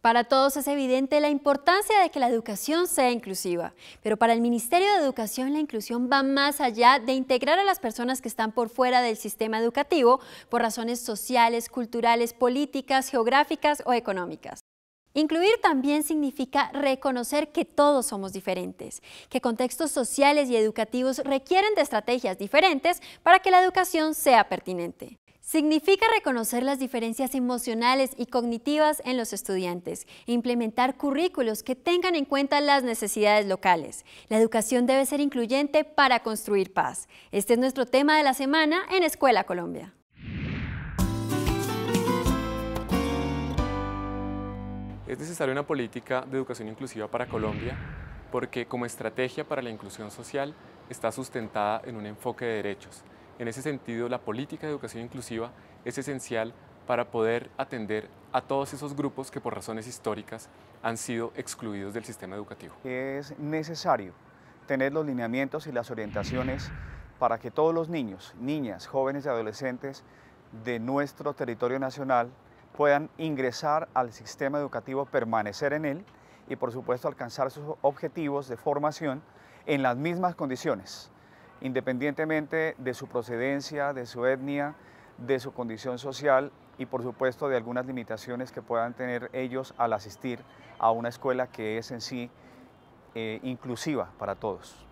Para todos es evidente la importancia de que la educación sea inclusiva, pero para el Ministerio de Educación la inclusión va más allá de integrar a las personas que están por fuera del sistema educativo por razones sociales, culturales, políticas, geográficas o económicas. Incluir también significa reconocer que todos somos diferentes, que contextos sociales y educativos requieren de estrategias diferentes para que la educación sea pertinente. Significa reconocer las diferencias emocionales y cognitivas en los estudiantes e implementar currículos que tengan en cuenta las necesidades locales. La educación debe ser incluyente para construir paz. Este es nuestro tema de la semana en Escuela Colombia. Es necesaria una política de educación inclusiva para Colombia porque como estrategia para la inclusión social está sustentada en un enfoque de derechos en ese sentido, la política de educación inclusiva es esencial para poder atender a todos esos grupos que por razones históricas han sido excluidos del sistema educativo. Es necesario tener los lineamientos y las orientaciones para que todos los niños, niñas, jóvenes y adolescentes de nuestro territorio nacional puedan ingresar al sistema educativo, permanecer en él y por supuesto alcanzar sus objetivos de formación en las mismas condiciones independientemente de su procedencia, de su etnia, de su condición social y por supuesto de algunas limitaciones que puedan tener ellos al asistir a una escuela que es en sí eh, inclusiva para todos.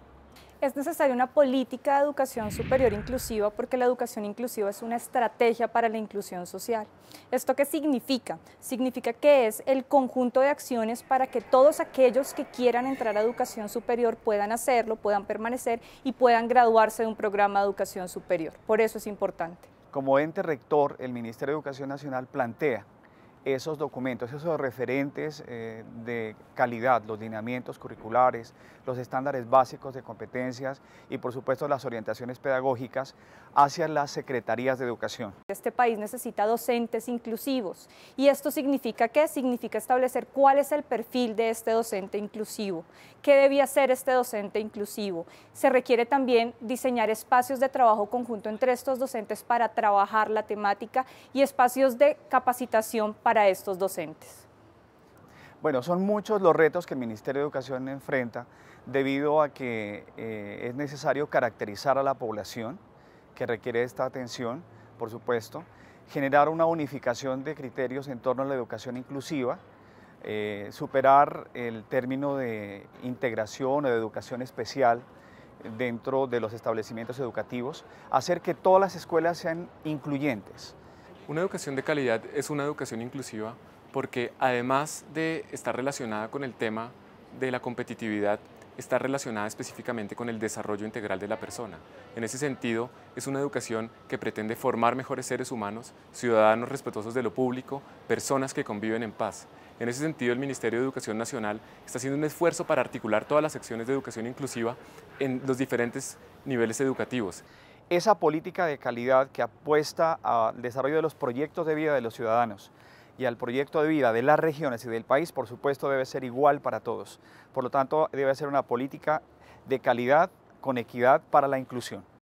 Es necesaria una política de educación superior inclusiva porque la educación inclusiva es una estrategia para la inclusión social. ¿Esto qué significa? Significa que es el conjunto de acciones para que todos aquellos que quieran entrar a educación superior puedan hacerlo, puedan permanecer y puedan graduarse de un programa de educación superior. Por eso es importante. Como ente rector, el Ministerio de Educación Nacional plantea esos documentos, esos referentes eh, de calidad, los lineamientos curriculares, los estándares básicos de competencias y por supuesto las orientaciones pedagógicas hacia las secretarías de educación. Este país necesita docentes inclusivos y esto significa qué? Significa establecer cuál es el perfil de este docente inclusivo, qué debía ser este docente inclusivo. Se requiere también diseñar espacios de trabajo conjunto entre estos docentes para trabajar la temática y espacios de capacitación para a estos docentes? Bueno, son muchos los retos que el Ministerio de Educación enfrenta debido a que eh, es necesario caracterizar a la población que requiere esta atención, por supuesto, generar una unificación de criterios en torno a la educación inclusiva, eh, superar el término de integración o de educación especial dentro de los establecimientos educativos, hacer que todas las escuelas sean incluyentes una educación de calidad es una educación inclusiva porque además de estar relacionada con el tema de la competitividad, está relacionada específicamente con el desarrollo integral de la persona. En ese sentido, es una educación que pretende formar mejores seres humanos, ciudadanos respetuosos de lo público, personas que conviven en paz. En ese sentido, el Ministerio de Educación Nacional está haciendo un esfuerzo para articular todas las secciones de educación inclusiva en los diferentes niveles educativos esa política de calidad que apuesta al desarrollo de los proyectos de vida de los ciudadanos y al proyecto de vida de las regiones y del país, por supuesto, debe ser igual para todos. Por lo tanto, debe ser una política de calidad con equidad para la inclusión.